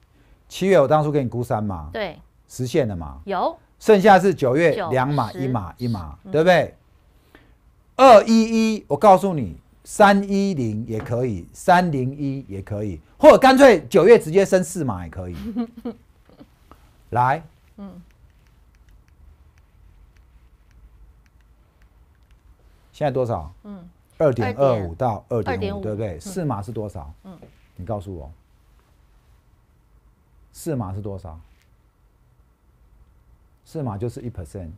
七月我当初给你估三嘛。对。实现了嘛？有。剩下是九月两码一码一码，对不对？二一一，我告诉你。三一零也可以，三零一也可以，或者干脆九月直接升四码也可以。来，嗯，现在多少？嗯，二点二五到二点五，对不对？四码是多少？嗯，你告诉我，四码是多少？四码就是一 percent。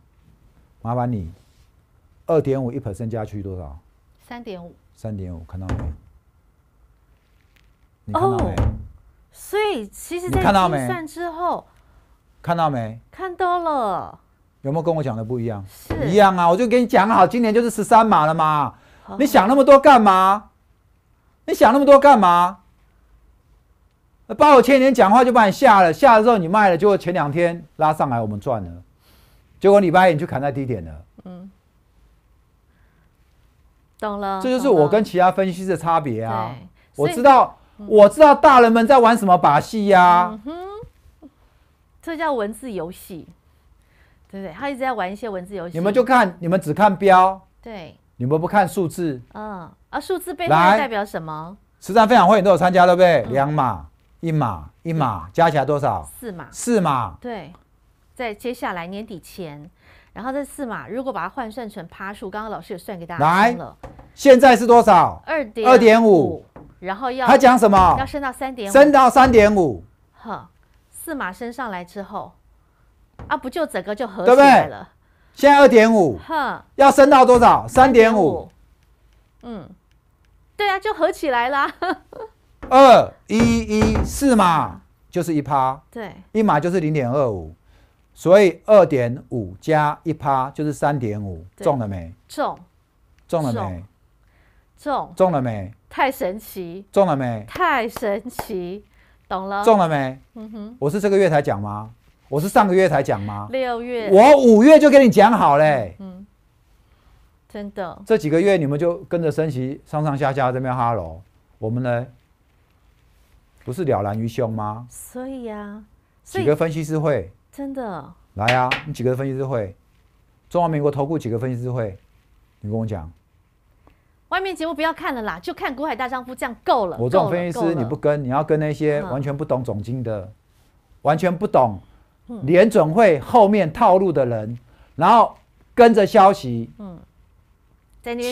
麻烦你，二点五一 percent 加去多少？三点五。三点五，看到没？哦，所以其实，在计算之后，看到没？看到了。有没有跟我讲的不一样？是，一样啊。我就给你讲好，今年就是十三码了嘛。你想那么多干嘛？你想那么多干嘛？那把我前年讲话就把你下了，下了之后你卖了，结果前两天拉上来，我们赚了。结果礼拜一你就砍在低点了。懂了，这就是我跟其他分析师的差别啊！我知道，我知道大人们在玩什么把戏呀！这叫文字游戏，对不对？他一直在玩一些文字游戏。你们就看，你们只看标，对，你们不看数字。嗯，啊，数字背后代表什么？实战分享会你都有参加，对不对？两码、一码、一码加起来多少？四码。四码。对。在接下来年底前，然后这四码如果把它换算成趴数，刚刚老师有算给大家了。现在是多少？二点二点五，然后要他讲什么？要升到三点五，升到三点五。呵，四码升上来之后，啊，不就整个就合对不对了？现在二点五，哼，要升到多少？三点五。嗯，对啊，就合起来啦。二一一四码就是一趴，对，一码就是零点二五，所以二点五加一趴就是三点五，中了没？中，中了没？中中了没？太神奇！中了没？太神奇！懂了。中了没？嗯哼。我是这个月才讲吗？我是上个月才讲吗？六月。我五月就跟你讲好嘞。嗯，真的。这几个月你们就跟着升旗上上下下，这边哈喽，我们呢不是了然于胸吗？所以呀，几个分析师会？真的。来呀，你几个分析师会？中华民国投顾几个分析师会？你跟我讲。外面节目不要看了啦，就看《股海大丈夫》这样够了。我这种分析师你不跟，你要跟那些完全不懂总经的、完全不懂联准会后面套路的人，然后跟着消息。嗯。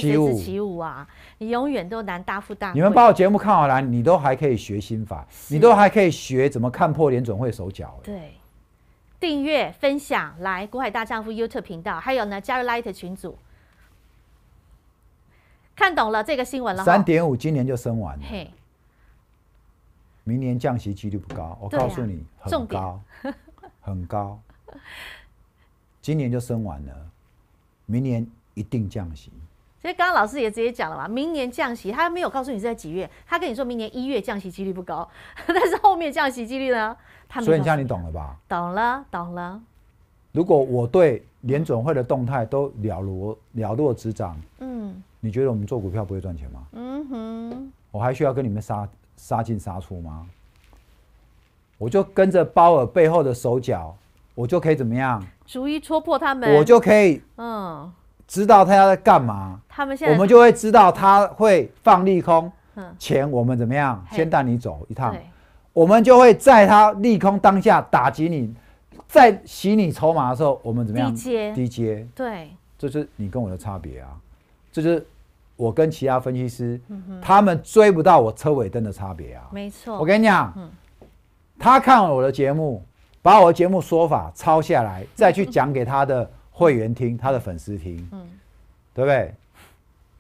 起舞起舞啊！你永远都难大富大贵。你们把我节目看好了，你都还可以学心法，你都还可以学怎么看破联准会手脚。对。订阅、分享来《古海大丈夫》YouTube 频道，还有呢，加入 Light 群组。看懂了这个新闻了，三点五今年就升完，嘿，明年降息几率不高。我告诉你，很高，很高，今年就升完了，明年一定降息。所以刚刚老师也直接讲了嘛，明年降息，他没有告诉你是在几月，他跟你说明年一月降息几率不高，但是后面降息几率呢？所以你这样，你懂了吧？懂了，懂了。如果我对联准会的动态都了如了如指掌，嗯。你觉得我们做股票不会赚钱吗？嗯哼，我还需要跟你们杀杀进杀出吗？我就跟着包尔背后的手脚，我就可以怎么样？逐一戳破他们，我就可以嗯，知道他要在干嘛。他们现在，我们就会知道他会放利空，嗯，我们怎么样？先带你走一趟，我们就会在他利空当下打击你，在洗你筹码的时候，我们怎么样？低阶，低阶，对，这是你跟我的差别啊，这是。我跟其他分析师，他们追不到我车尾灯的差别啊。没错，我跟你讲，他看了我的节目，把我的节目说法抄下来，再去讲给他的会员听，他的粉丝听，对不对？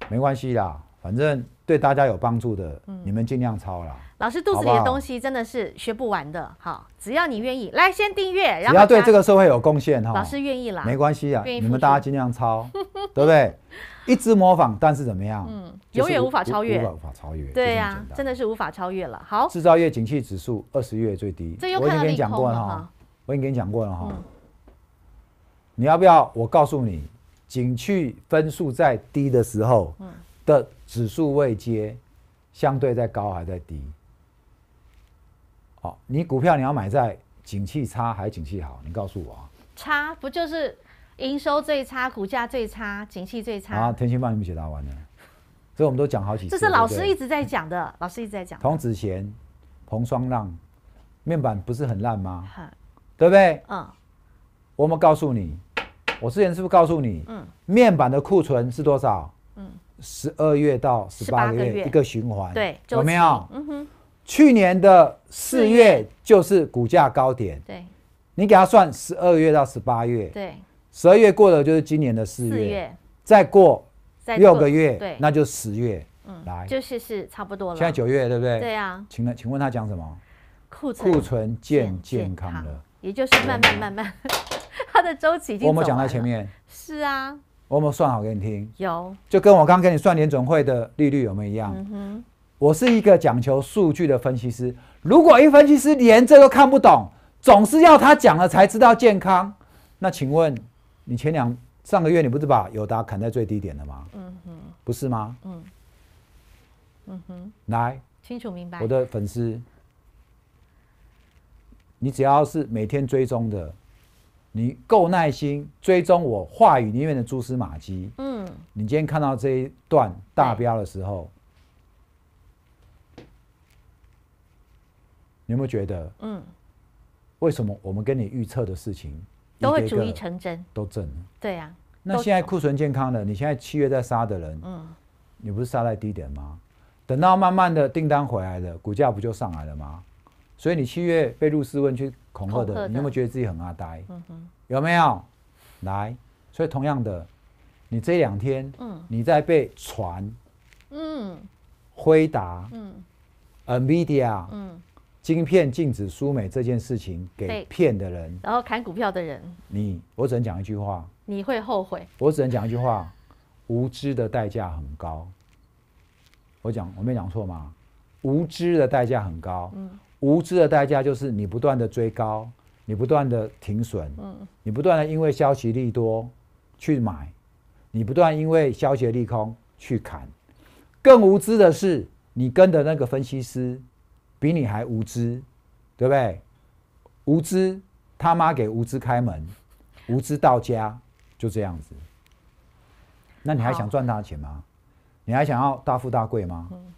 没关系啦，反正对大家有帮助的，你们尽量抄啦。老师肚子里的东西真的是学不完的，好，只要你愿意来先订阅，只要对这个社会有贡献，哈，老师愿意啦，没关系啊，你们大家尽量抄，对不对？一直模仿，但是怎么样？嗯，永远无法超越，无法超越，对呀，真的是无法超越了。好，制造业景气指数二十月最低，这又跟你讲过了哈，我已经跟你讲过了哈。嗯。你要不要？我告诉你，景气分数在低的时候，的指数位阶相对在高还在低。好，你股票你要买在景气差还景气好？你告诉我啊。差不就是？营收最差，股价最差，景气最差。啊，天星帮你们解答完了，所以我们都讲好几次。这是老师一直在讲的，老师一直在讲。童子贤、彭双浪，面板不是很烂吗？对不对？嗯。我们告诉你？我之前是不是告诉你？嗯。面板的库存是多少？嗯。十二月到十八个月，一个循环。对。有没有？嗯哼。去年的四月就是股价高点。对。你给他算十二月到十八月。对。十二月过了就是今年的四月，再过六个月，对，那就十月来，就是是差不多了。现在九月对不对？对啊，请问请问他讲什么？库存库存健健康了，也就是慢慢慢慢，它 的周期。我们讲到前面？是啊，我们算好给你听？有，就跟我刚跟你算联准会的利率有没有一样？嗯哼，我是一个讲求数据的分析师，如果一分析师连这都看不懂，总是要他讲了才知道健康，那请问？你前两上个月，你不是把友达砍在最低点了吗？嗯哼，不是吗？嗯，嗯哼，来，清楚明白。我的粉丝，你只要是每天追踪的，你够耐心追踪我话语里面的蛛丝马迹。嗯，你今天看到这一段大标的时候，你有没有觉得？嗯，为什么我们跟你预测的事情？都会逐一成真，都正。对呀，那现在库存健康的，你现在七月在杀的人，嗯，你不是杀在低点吗？等到慢慢的订单回来了，股价不就上来了吗？所以你七月被路斯问去恐吓的，你有没有觉得自己很阿呆？嗯哼，有没有？来，所以同样的，你这两天，嗯，你在被传，嗯，回答，嗯，A media，嗯。晶片禁止输美这件事情，给骗的人，然后砍股票的人，你我只能讲一句话：你会后悔。我只能讲一句话：无知的代价很高。我讲，我没讲错吗？无知的代价很高。嗯，无知的代价就是你不断的追高，你不断的停损，嗯，你不断的因为消息利多去买，你不断因为消息利空去砍。更无知的是，你跟的那个分析师。比你还无知，对不对？无知他妈给无知开门，无知到家就这样子。那你还想赚他的钱吗？你还想要大富大贵吗？嗯，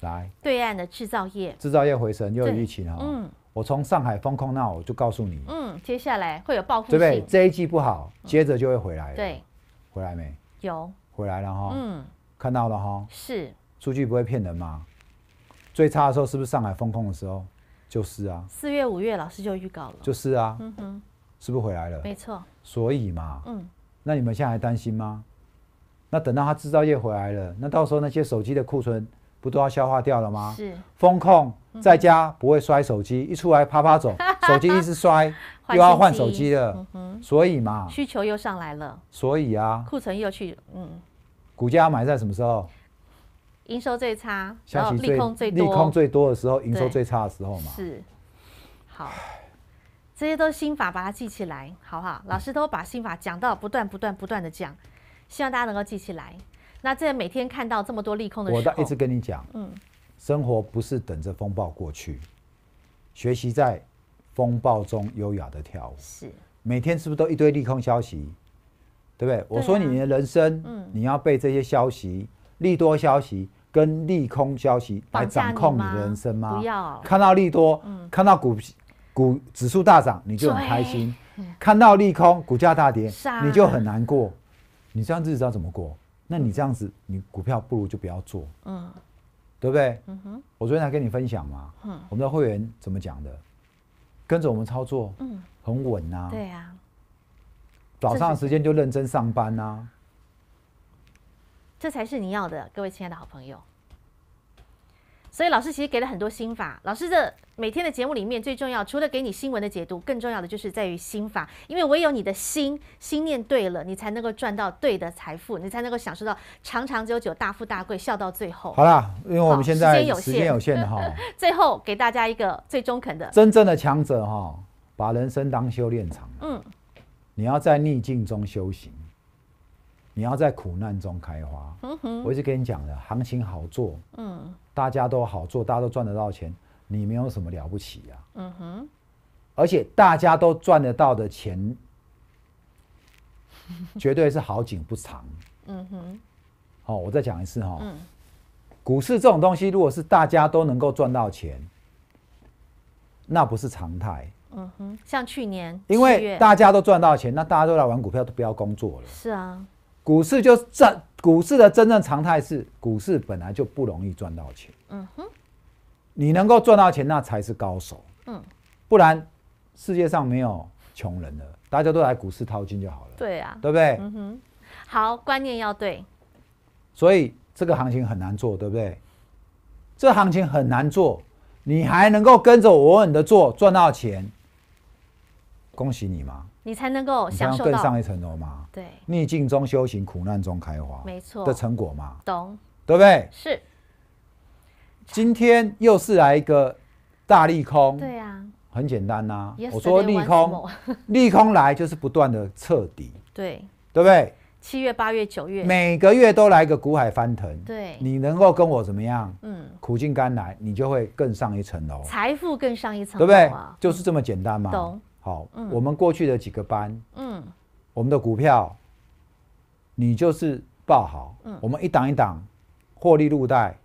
来。对岸的制造业，制造业回升又有疫情了。嗯，我从上海封控，那我就告诉你。嗯，接下来会有报复对不对？这一季不好，接着就会回来。对，回来没？有回来了哈。嗯，看到了哈。是数据不会骗人吗？最差的时候是不是上海封控的时候？就是啊。四月、五月，老师就预告了。就是啊。嗯哼。是不是回来了？没错。所以嘛。嗯。那你们现在还担心吗？那等到他制造业回来了，那到时候那些手机的库存不都要消化掉了吗？是。风控在家不会摔手机，一出来啪啪走，手机一直摔，又要换手机了。嗯哼。所以嘛。需求又上来了。所以啊。库存又去，嗯。股价买在什么时候？营收最差，然后利空最多，利空最多的时候，营收最差的时候嘛。是，好，这些都心法，把它记起来，好不好？老师都把心法讲到不断、不断、不断的讲，希望大家能够记起来。那这每天看到这么多利空的时候，我都一直跟你讲，嗯，生活不是等着风暴过去，学习在风暴中优雅的跳舞。是，每天是不是都一堆利空消息？对不对？我说你的人生，嗯，你要被这些消息，利多消息。跟利空消息来掌控你的人生吗？看到利多，看到股股指数大涨，你就很开心；看到利空，股价大跌，你就很难过。你这样子知道怎么过？那你这样子，你股票不如就不要做。嗯，对不对？嗯哼。我昨天才跟你分享嘛。嗯。我们的会员怎么讲的？跟着我们操作，嗯，很稳呐。对呀。早上的时间就认真上班呐。这才是你要的，各位亲爱的好朋友。所以老师其实给了很多心法。老师这每天的节目里面最重要，除了给你新闻的解读，更重要的就是在于心法。因为唯有你的心心念对了，你才能够赚到对的财富，你才能够享受到长长久久大富大贵，笑到最后。好了，因为我们现在时间有限的哈。最后给大家一个最中肯的：真正的强者哈，把人生当修炼场。嗯，你要在逆境中修行。你要在苦难中开花。嗯哼，我一直跟你讲的，行情好做，嗯，大家都好做，大家都赚得到钱，你没有什么了不起啊。嗯哼，而且大家都赚得到的钱，绝对是好景不长。嗯哼，好，我再讲一次哈。嗯，股市这种东西，如果是大家都能够赚到钱，那不是常态。嗯哼，像去年，因为大家都赚到钱，那大家都来玩股票，都不要工作了。是啊。股市就真，股市的真正常态是股市本来就不容易赚到钱。嗯哼，你能够赚到钱，那才是高手。嗯，不然世界上没有穷人了，大家都来股市淘金就好了。对啊，对不对？嗯哼，好，观念要对。所以这个行情很难做，对不对？这行情很难做，你还能够跟着稳稳的做赚到钱，恭喜你吗？你才能够享受到更上一层楼嘛？对，逆境中修行，苦难中开花，没错的成果嘛？懂，对不对？是。今天又是来一个大利空，对啊，很简单呐。我说利空，利空来就是不断的彻底，对，对不对？七月、八月、九月，每个月都来个股海翻腾，对。你能够跟我怎么样？嗯，苦尽甘来，你就会更上一层楼，财富更上一层，楼、对不对？就是这么简单嘛？懂。好，我们过去的几个班，嗯，我们的股票，你就是报好，我们一档一档，获利入袋。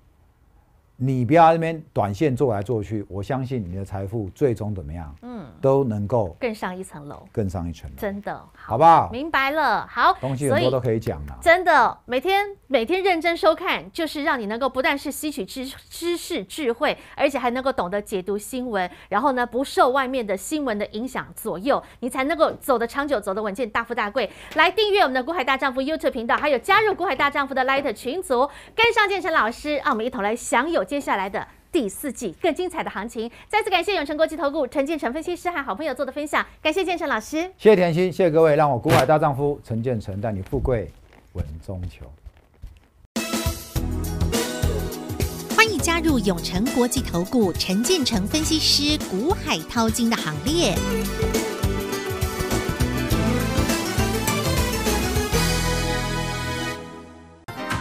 你不要那边短线做来做去，我相信你的财富最终怎么样，嗯，都能够更上一层楼，更上一层楼，真的，好不好？明白了，好，东西很多都可以讲了，真的，每天每天认真收看，就是让你能够不但是吸取知知识智慧，而且还能够懂得解读新闻，然后呢，不受外面的新闻的影响左右，你才能够走得长久，走得稳健，大富大贵。来订阅我们的国海大丈夫 YouTube 频道，还有加入国海大丈夫的 Light 群组，跟上建成老师，让我们一同来享有。接下来的第四季更精彩的行情，再次感谢永成国际投顾陈建成分析师和好朋友做的分享，感谢建成老师，谢谢甜心，谢谢各位，让我古海大丈夫陈建成带你富贵稳中求，欢迎加入永成国际投顾陈建成分析师古海淘金的行列。